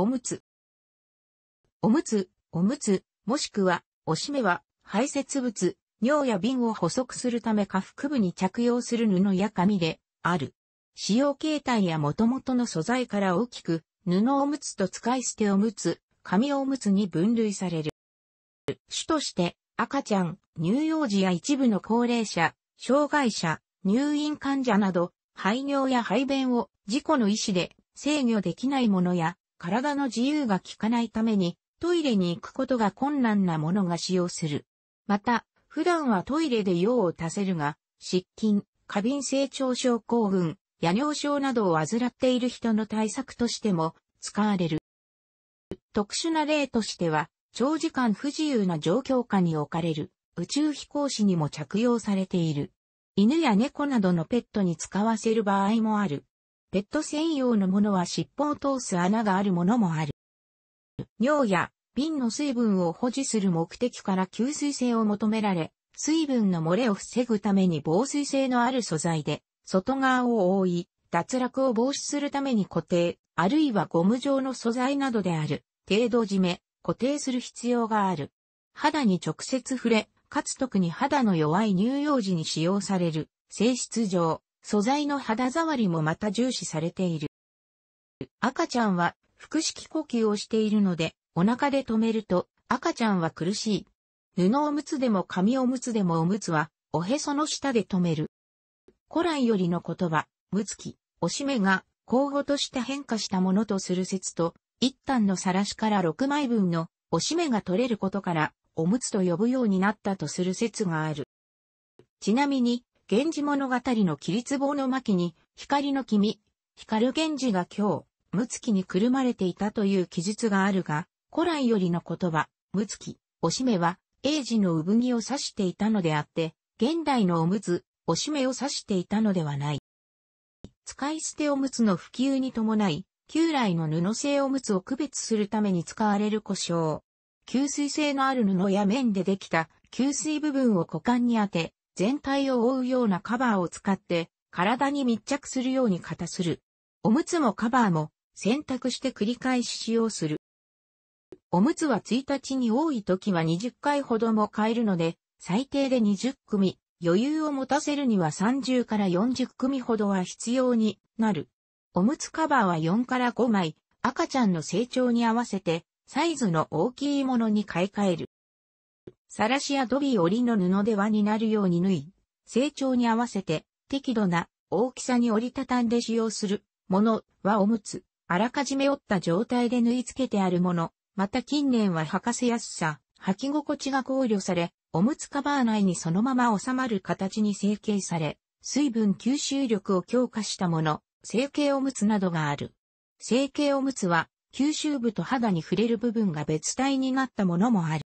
おむつ。おむつ、おむつ、もしくは、おしめは、排泄物、尿や瓶を補足するため下腹部に着用する布や紙で、ある。使用形態や元々の素材から大きく、布おむつと使い捨ておむつ、紙おむつに分類される。主として、赤ちゃん、乳幼児や一部の高齢者、障害者、入院患者など、排尿や排便を自己の意思で制御できないものや、体の自由が効かないために、トイレに行くことが困難なものが使用する。また、普段はトイレで用を足せるが、失禁、過敏性腸症候群、夜尿症などを患っている人の対策としても使われる。特殊な例としては、長時間不自由な状況下に置かれる宇宙飛行士にも着用されている。犬や猫などのペットに使わせる場合もある。ペット専用のものは尻尾を通す穴があるものもある。尿や瓶の水分を保持する目的から吸水性を求められ、水分の漏れを防ぐために防水性のある素材で、外側を覆い、脱落を防止するために固定、あるいはゴム状の素材などである、程度締め、固定する必要がある。肌に直接触れ、かつ特に肌の弱い乳幼児に使用される、性質上、素材の肌触りもまた重視されている。赤ちゃんは腹式呼吸をしているので、お腹で止めると赤ちゃんは苦しい。布おむつでも紙おむつでもおむつは、おへその下で止める。古来よりの言葉、むつき、おしめが、交互として変化したものとする説と、一旦の晒しから6枚分のおしめが取れることから、おむつと呼ぶようになったとする説がある。ちなみに、源氏物語のり壺の巻に、光の君、光源氏が今日、むつにくるまれていたという記述があるが、古来よりの言葉、むつおしめは、英治の産着を指していたのであって、現代のおむつ、おしめを指していたのではない。使い捨ておむつの普及に伴い、旧来の布製おむつを区別するために使われる故障。吸水性のある布や綿でできた吸水部分を股間に当て、全体を覆うようなカバーを使って体に密着するように型する。おむつもカバーも選択して繰り返し使用する。おむつは1日に多い時は20回ほども買えるので、最低で20組、余裕を持たせるには30から40組ほどは必要になる。おむつカバーは4から5枚、赤ちゃんの成長に合わせて、サイズの大きいものに買い替える。さらしやドビー折りの布で輪になるように縫い、成長に合わせて適度な大きさに折りたたんで使用するものはおむつ、あらかじめ折った状態で縫い付けてあるもの、また近年は履かせやすさ、履き心地が考慮され、おむつカバー内にそのまま収まる形に成形され、水分吸収力を強化したもの、成形おむつなどがある。成形おむつは、吸収部と肌に触れる部分が別体になったものもある。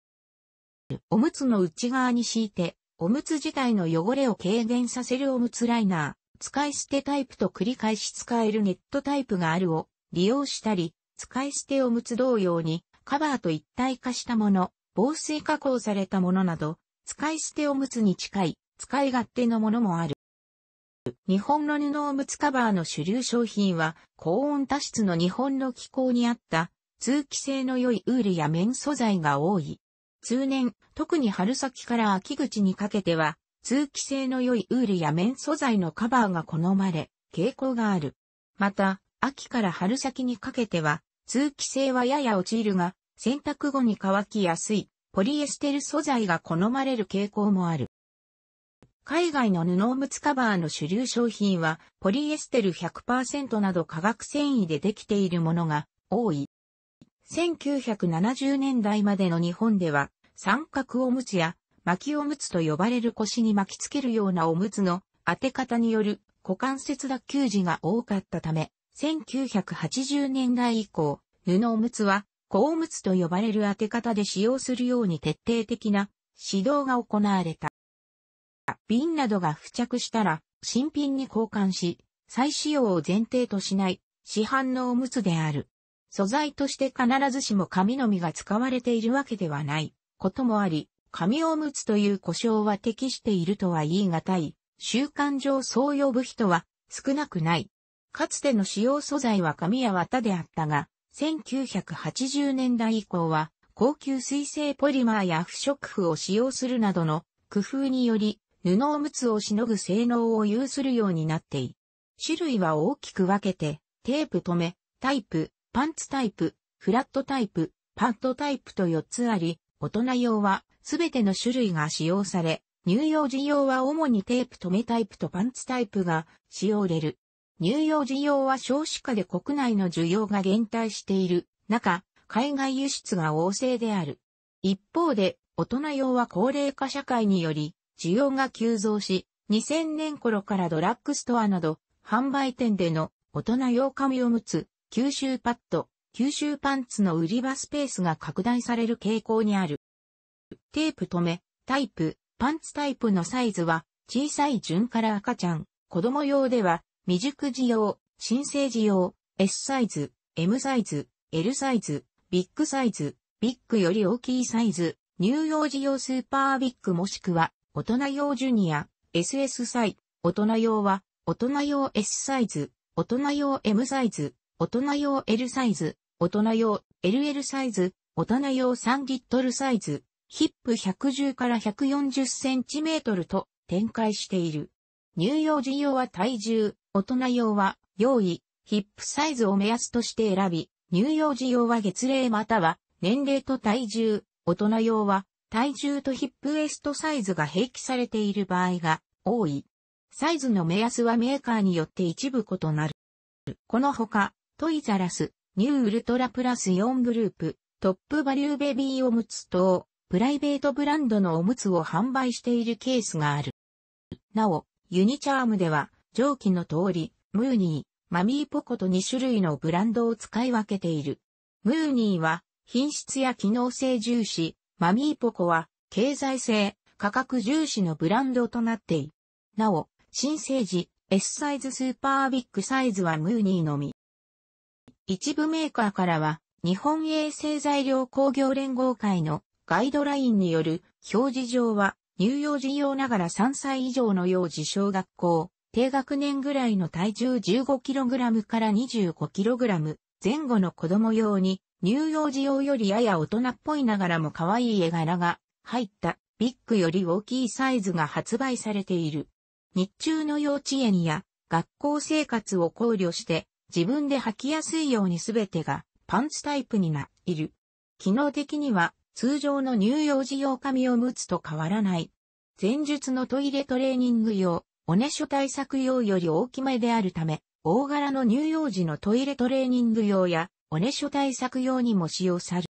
おむつの内側に敷いて、おむつ自体の汚れを軽減させるおむつライナー、使い捨てタイプと繰り返し使えるネットタイプがあるを利用したり、使い捨ておむつ同様にカバーと一体化したもの、防水加工されたものなど、使い捨ておむつに近い使い勝手のものもある。日本の布おむつカバーの主流商品は高温多湿の日本の気候に合った通気性の良いウールや綿素材が多い。通年、特に春先から秋口にかけては、通気性の良いウールや綿素材のカバーが好まれ、傾向がある。また、秋から春先にかけては、通気性はやや落ちるが、洗濯後に乾きやすい、ポリエステル素材が好まれる傾向もある。海外の布おむつカバーの主流商品は、ポリエステル100%など化学繊維でできているものが多い。1970年代までの日本では、三角おむつや巻きおむつと呼ばれる腰に巻きつけるようなおむつの当て方による股関節脱臼時が多かったため、1980年代以降、布おむつは、子おむつと呼ばれる当て方で使用するように徹底的な指導が行われた。瓶などが付着したら、新品に交換し、再使用を前提としない市販のおむつである。素材として必ずしも紙の実が使われているわけではないこともあり、紙おむつという故障は適しているとは言い難い、習慣上そう呼ぶ人は少なくない。かつての使用素材は紙や綿であったが、1980年代以降は高級水性ポリマーや不織布を使用するなどの工夫により布おむつをしのぐ性能を有するようになってい。種類は大きく分けて、テープ止め、タイプ、パンツタイプ、フラットタイプ、パッドタイプと4つあり、大人用はすべての種類が使用され、乳幼児用は主にテープ留めタイプとパンツタイプが使用れる。乳幼児用は少子化で国内の需要が減退している中、海外輸出が旺盛である。一方で、大人用は高齢化社会により、需要が急増し、2000年頃からドラッグストアなど、販売店での大人用紙を持つ九州パッド、九州パンツの売り場スペースが拡大される傾向にある。テープ止め、タイプ、パンツタイプのサイズは、小さい順から赤ちゃん、子供用では、未熟児用、新生児用、S サイズ、M サイズ、L サイズ、ビッグサイズ、ビッグより大きいサイズ、乳幼児用スーパービッグもしくは、大人用ジュニア、SS サイ、大人用は、大人用 S サイズ、大人用 M サイズ、大人用 L サイズ、大人用 LL サイズ、大人用3リットルサイズ、ヒップ110から140センチメートルと展開している。乳幼児用は体重、大人用は用意、ヒップサイズを目安として選び、乳幼児用は月齢または年齢と体重、大人用は体重とヒップウエストサイズが併記されている場合が多い。サイズの目安はメーカーによって一部異なる。このほか、トイザラス、ニューウルトラプラス4グループ、トップバリューベビーおむつ等、プライベートブランドのおむつを販売しているケースがある。なお、ユニチャームでは、上記の通り、ムーニー、マミーポコと2種類のブランドを使い分けている。ムーニーは、品質や機能性重視、マミーポコは、経済性、価格重視のブランドとなっている。なお、新生児、S サイズスーパービッグサイズはムーニーのみ。一部メーカーからは、日本衛生材料工業連合会のガイドラインによる表示上は、乳幼児用ながら3歳以上の幼児小学校、低学年ぐらいの体重 15kg から 25kg 前後の子供用に、乳幼児用よりやや大人っぽいながらも可愛い絵柄が入ったビッグより大きいサイズが発売されている。日中の幼稚園や学校生活を考慮して自分で履きやすいようにすべてがパンツタイプにな、いる。機能的には通常の乳幼児用紙を持つと変わらない。前述のトイレトレーニング用、おねしょ対策用より大きめであるため、大柄の乳幼児のトイレトレーニング用や、おねしょ対策用にも使用される。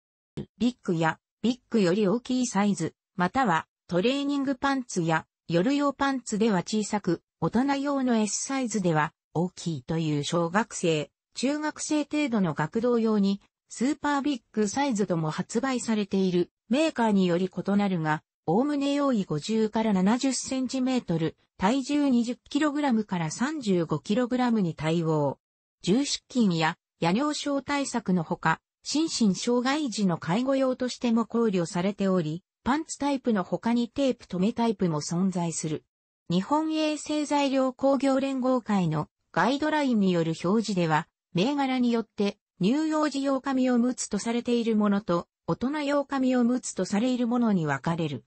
ビッグや、ビッグより大きいサイズ、または、トレーニングパンツや、夜用パンツでは小さく、大人用の S サイズでは、大きいという小学生、中学生程度の学童用に、スーパービッグサイズとも発売されている、メーカーにより異なるが、おおむね用意50から70センチメートル、体重 20kg から 35kg に対応。重湿菌や夜尿症対策のほか、心身障害児の介護用としても考慮されており、パンツタイプの他にテープ止めタイプも存在する。日本衛生材料工業連合会のガイドラインによる表示では、銘柄によって乳幼児用紙をむつとされているものと、大人用紙をむつとされるものに分かれる。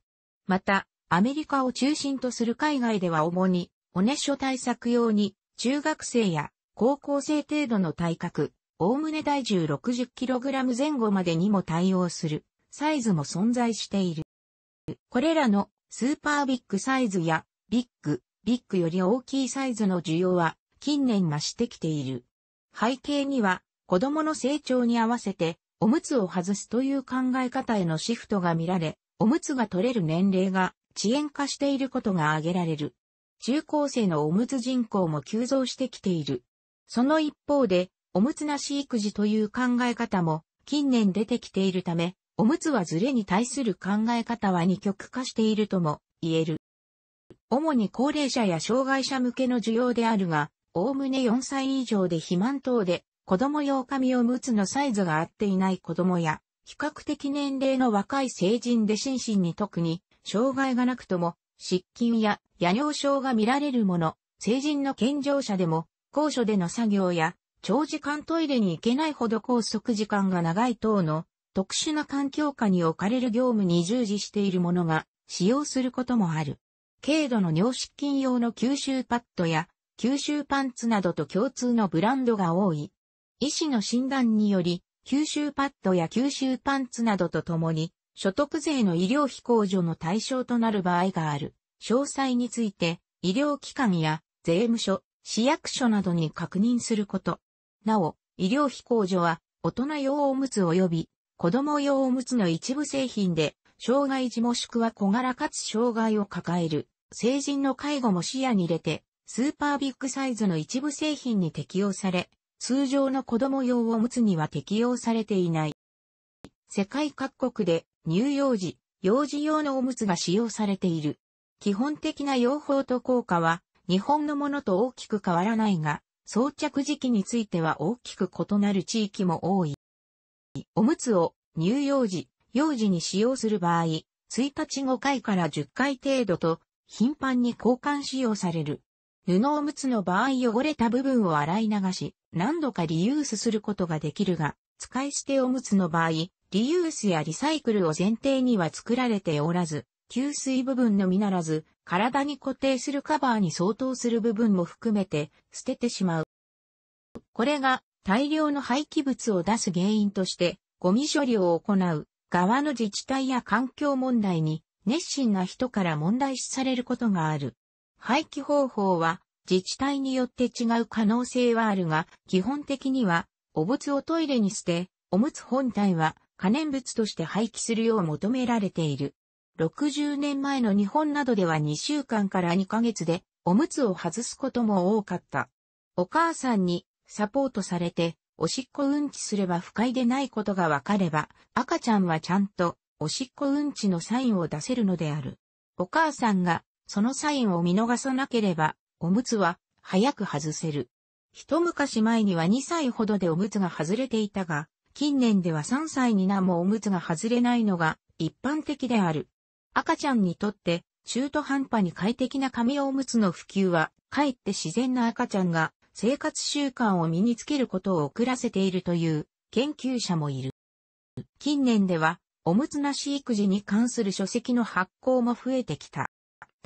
また、アメリカを中心とする海外では主に、おねしょ対策用に、中学生や高校生程度の体格、おおむね体重 60kg 前後までにも対応する、サイズも存在している。これらのスーパービッグサイズやビッグ、ビッグより大きいサイズの需要は近年増してきている。背景には、子供の成長に合わせて、おむつを外すという考え方へのシフトが見られ、おむつが取れる年齢が遅延化していることが挙げられる。中高生のおむつ人口も急増してきている。その一方で、おむつなし育児という考え方も近年出てきているため、おむつはズレに対する考え方は二極化しているとも言える。主に高齢者や障害者向けの需要であるが、おおむね4歳以上で肥満等で、子供用紙おむつのサイズが合っていない子供や、比較的年齢の若い成人で心身に特に、障害がなくとも、失禁や夜尿症が見られるもの、成人の健常者でも、高所での作業や、長時間トイレに行けないほど拘束時間が長い等の特殊な環境下に置かれる業務に従事しているものが使用することもある。軽度の尿失禁用の吸収パッドや九州パンツなどと共通のブランドが多い。医師の診断により、九州パッドや九州パンツなどとともに、所得税の医療費控除の対象となる場合がある。詳細について、医療機関や税務署、市役所などに確認すること。なお、医療費控除は、大人用おむつ及び子供用おむつの一部製品で、障害児もしくは小柄かつ障害を抱える、成人の介護も視野に入れて、スーパービッグサイズの一部製品に適用され、通常の子供用おむつには適用されていない。世界各国で乳幼児、幼児用のおむつが使用されている。基本的な用法と効果は日本のものと大きく変わらないが、装着時期については大きく異なる地域も多い。おむつを乳幼児、幼児に使用する場合、1日5回から10回程度と頻繁に交換使用される。布おむつの場合汚れた部分を洗い流し、何度かリユースすることができるが、使い捨ておむつの場合、リユースやリサイクルを前提には作られておらず、吸水部分のみならず、体に固定するカバーに相当する部分も含めて捨ててしまう。これが大量の廃棄物を出す原因として、ゴミ処理を行う側の自治体や環境問題に熱心な人から問題視されることがある。廃棄方法は自治体によって違う可能性はあるが、基本的には、お物をトイレに捨て、おむつ本体は可燃物として廃棄するよう求められている。60年前の日本などでは2週間から2ヶ月でおむつを外すことも多かった。お母さんにサポートされて、おしっこうんちすれば不快でないことがわかれば、赤ちゃんはちゃんとおしっこうんちのサインを出せるのである。お母さんがそのサインを見逃さなければ、おむつは早く外せる。一昔前には2歳ほどでおむつが外れていたが、近年では3歳になもおむつが外れないのが一般的である。赤ちゃんにとって中途半端に快適な紙おむつの普及は、かえって自然な赤ちゃんが生活習慣を身につけることを遅らせているという研究者もいる。近年ではおむつなし育児に関する書籍の発行も増えてきた。